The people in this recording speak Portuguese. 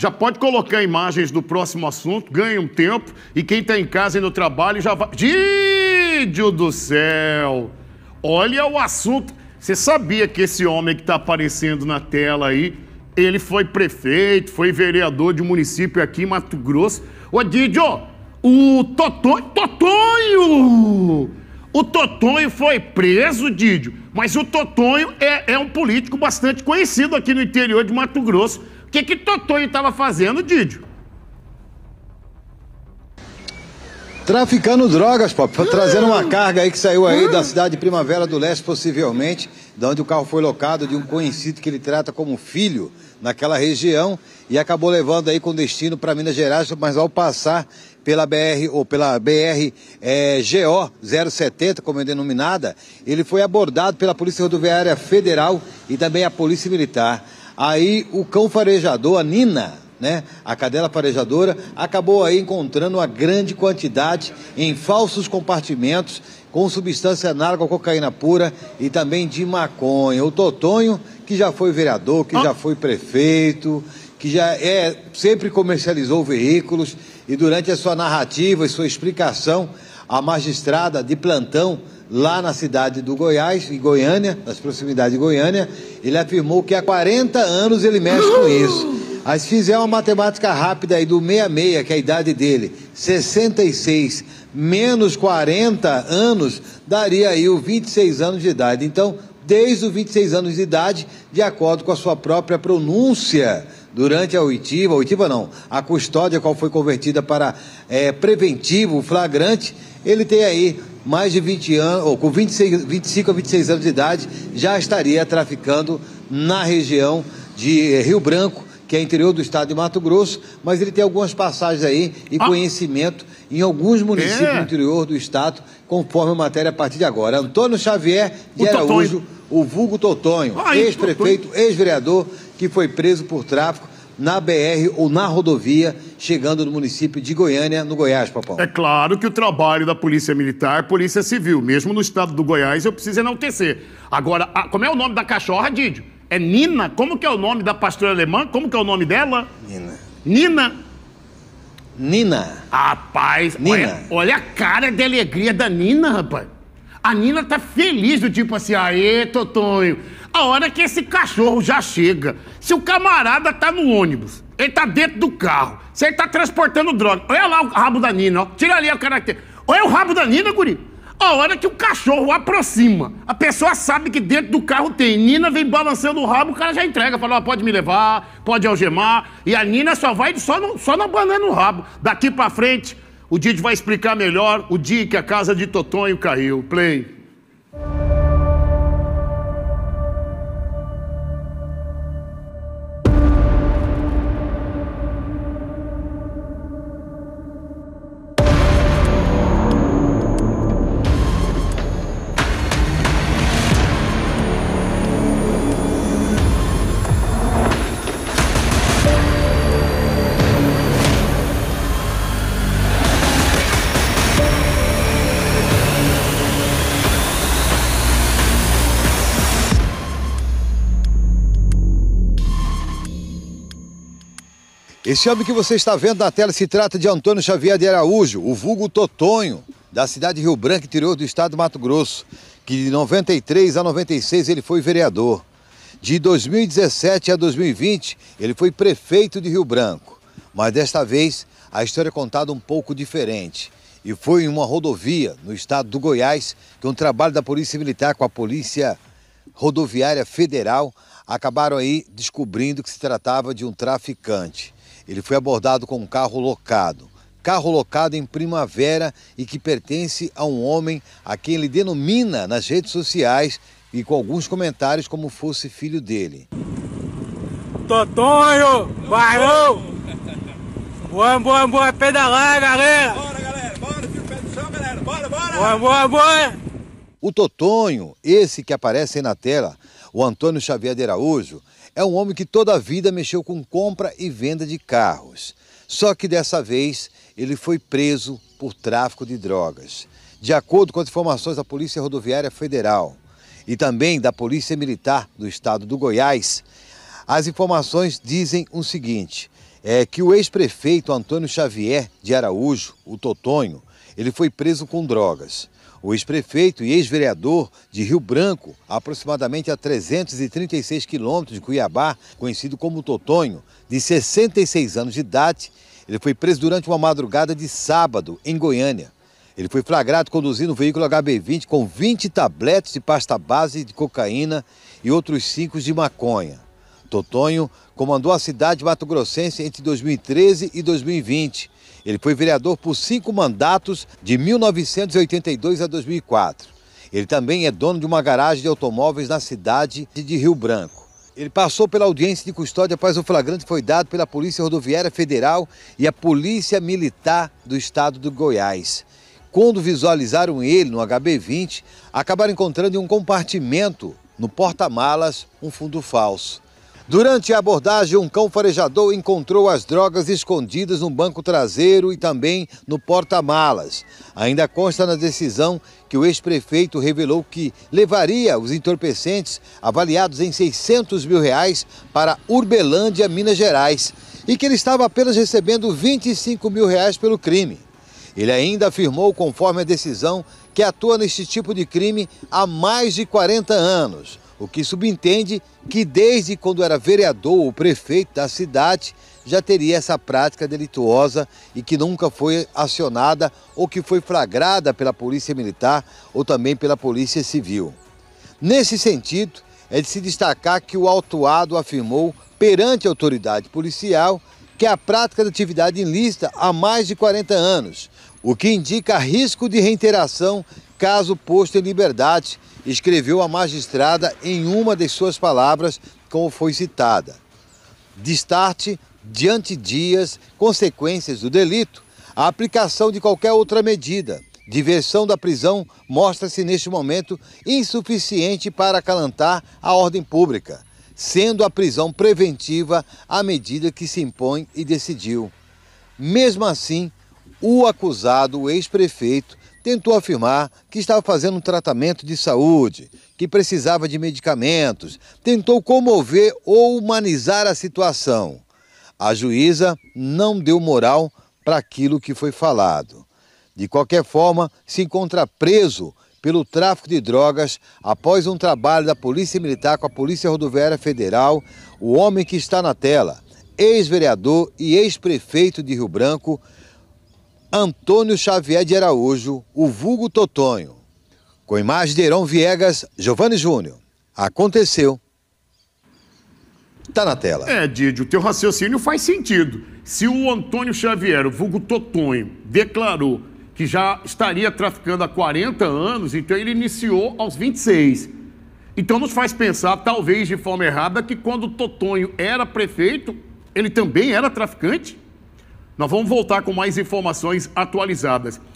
já pode colocar imagens do próximo assunto, ganha um tempo, e quem está em casa e no trabalho já vai. Dídio do céu! Olha o assunto. Você sabia que esse homem que está aparecendo na tela aí, ele foi prefeito, foi vereador de um município aqui em Mato Grosso. Ô Didio, o Totonho. Totonho! O Totonho foi preso, Didio, mas o Totonho é, é um político bastante conhecido aqui no interior de Mato Grosso que que Totonho estava fazendo, Didio? Traficando drogas, pô, trazendo uma ah. carga aí que saiu aí da ah. cidade de Primavera do Leste, possivelmente, de onde o carro foi locado de um conhecido que ele trata como filho naquela região e acabou levando aí com destino para Minas Gerais, mas ao passar pela BR ou pela BR é, GO 070, como é denominada, ele foi abordado pela Polícia Rodoviária Federal e também a Polícia Militar. Aí o cão farejador, a Nina, né, a cadela farejadora, acabou aí encontrando uma grande quantidade em falsos compartimentos com substância análoga cocaína pura e também de maconha. O Totonho, que já foi vereador, que ah. já foi prefeito, que já é sempre comercializou veículos e durante a sua narrativa e sua explicação, a magistrada de plantão lá na cidade do Goiás, em Goiânia, nas proximidades de Goiânia, ele afirmou que há 40 anos ele mexe com isso. Mas fizer é uma matemática rápida aí do 66, que é a idade dele, 66 menos 40 anos, daria aí o 26 anos de idade. Então, desde os 26 anos de idade, de acordo com a sua própria pronúncia durante a oitiva, a oitiva não, a custódia qual foi convertida para é, preventivo, flagrante, ele tem aí mais de 20 anos, ou com 26, 25 a 26 anos de idade, já estaria traficando na região de eh, Rio Branco, que é interior do estado de Mato Grosso, mas ele tem algumas passagens aí e ah. conhecimento em alguns municípios é. do interior do estado, conforme a matéria a partir de agora. Antônio Xavier de o Araújo, Totonho. o vulgo Totonho, ex-prefeito, ex-vereador, que foi preso por tráfico na BR ou na rodovia, chegando no município de Goiânia, no Goiás, Papão. É claro que o trabalho da Polícia Militar, Polícia Civil, mesmo no estado do Goiás, eu preciso enaltecer. Agora, a, como é o nome da cachorra, Didio? É Nina? Como que é o nome da pastora alemã? Como que é o nome dela? Nina. Nina? Nina. Rapaz, Nina. Olha, olha a cara de alegria da Nina, rapaz. A Nina tá feliz do tipo assim, aê, Totonho. A hora que esse cachorro já chega. Se o camarada tá no ônibus, ele tá dentro do carro, se ele tá transportando droga. Olha lá o rabo da Nina, ó. Tira ali o caractere. Olha o rabo da Nina, guri. A hora que o cachorro aproxima, a pessoa sabe que dentro do carro tem. Nina vem balançando o rabo, o cara já entrega, fala: ah, pode me levar, pode algemar. E a Nina só vai só, no, só na banana no rabo. Daqui pra frente, o Didi vai explicar melhor o dia que a casa de Totonho caiu. Play. Esse homem que você está vendo na tela se trata de Antônio Xavier de Araújo, o vulgo Totonho, da cidade de Rio Branco, interior do estado do Mato Grosso, que de 93 a 96 ele foi vereador. De 2017 a 2020, ele foi prefeito de Rio Branco. Mas desta vez, a história é contada um pouco diferente. E foi em uma rodovia no estado do Goiás que um trabalho da Polícia Militar com a Polícia Rodoviária Federal acabaram aí descobrindo que se tratava de um traficante. Ele foi abordado com um carro locado. Carro locado em primavera e que pertence a um homem a quem ele denomina nas redes sociais e com alguns comentários como fosse filho dele. Totonho, barão! Boa, boa, boa, pedalar, galera! Bora, galera! Bora, tira o pé do chão, galera! Bora, bora! Boa, boa, boa! O Totonho, esse que aparece aí na tela, o Antônio Xavier de Araújo, é um homem que toda a vida mexeu com compra e venda de carros. Só que dessa vez ele foi preso por tráfico de drogas. De acordo com as informações da Polícia Rodoviária Federal e também da Polícia Militar do Estado do Goiás, as informações dizem o seguinte: é que o ex-prefeito Antônio Xavier de Araújo, o Totonho, ele foi preso com drogas. O ex-prefeito e ex-vereador de Rio Branco, aproximadamente a 336 quilômetros de Cuiabá, conhecido como Totonho, de 66 anos de idade, ele foi preso durante uma madrugada de sábado em Goiânia. Ele foi flagrado conduzindo um veículo HB20 com 20 tabletes de pasta base de cocaína e outros 5 de maconha. Totonho comandou a cidade mato-grossense entre 2013 e 2020. Ele foi vereador por cinco mandatos, de 1982 a 2004. Ele também é dono de uma garagem de automóveis na cidade de Rio Branco. Ele passou pela audiência de custódia após o flagrante foi dado pela Polícia Rodoviária Federal e a Polícia Militar do Estado do Goiás. Quando visualizaram ele no HB20, acabaram encontrando em um compartimento, no porta-malas, um fundo falso. Durante a abordagem, um cão farejador encontrou as drogas escondidas no banco traseiro e também no porta-malas. Ainda consta na decisão que o ex-prefeito revelou que levaria os entorpecentes, avaliados em 600 mil reais, para Urbelândia, Minas Gerais, e que ele estava apenas recebendo 25 mil reais pelo crime. Ele ainda afirmou, conforme a decisão, que atua neste tipo de crime há mais de 40 anos o que subentende que desde quando era vereador ou prefeito da cidade já teria essa prática delituosa e que nunca foi acionada ou que foi flagrada pela Polícia Militar ou também pela Polícia Civil. Nesse sentido, é de se destacar que o autuado afirmou perante a autoridade policial que a prática da atividade ilícita há mais de 40 anos, o que indica risco de reinteração caso posto em liberdade, escreveu a magistrada em uma de suas palavras, como foi citada. Destarte, diante dias, consequências do delito, a aplicação de qualquer outra medida, diversão da prisão, mostra-se neste momento insuficiente para acalantar a ordem pública, sendo a prisão preventiva a medida que se impõe e decidiu. Mesmo assim, o acusado, o ex-prefeito, tentou afirmar que estava fazendo um tratamento de saúde, que precisava de medicamentos, tentou comover ou humanizar a situação. A juíza não deu moral para aquilo que foi falado. De qualquer forma, se encontra preso pelo tráfico de drogas após um trabalho da Polícia Militar com a Polícia Rodoviária Federal, o homem que está na tela, ex-vereador e ex-prefeito de Rio Branco, Antônio Xavier de Araújo, o vulgo Totonho. Com imagem de Heron Viegas, Giovanni Júnior. Aconteceu. Tá na tela. É, Didi, o teu raciocínio faz sentido. Se o Antônio Xavier, o vulgo Totonho, declarou que já estaria traficando há 40 anos, então ele iniciou aos 26. Então nos faz pensar, talvez de forma errada, que quando Totonho era prefeito, ele também era traficante? Nós vamos voltar com mais informações atualizadas.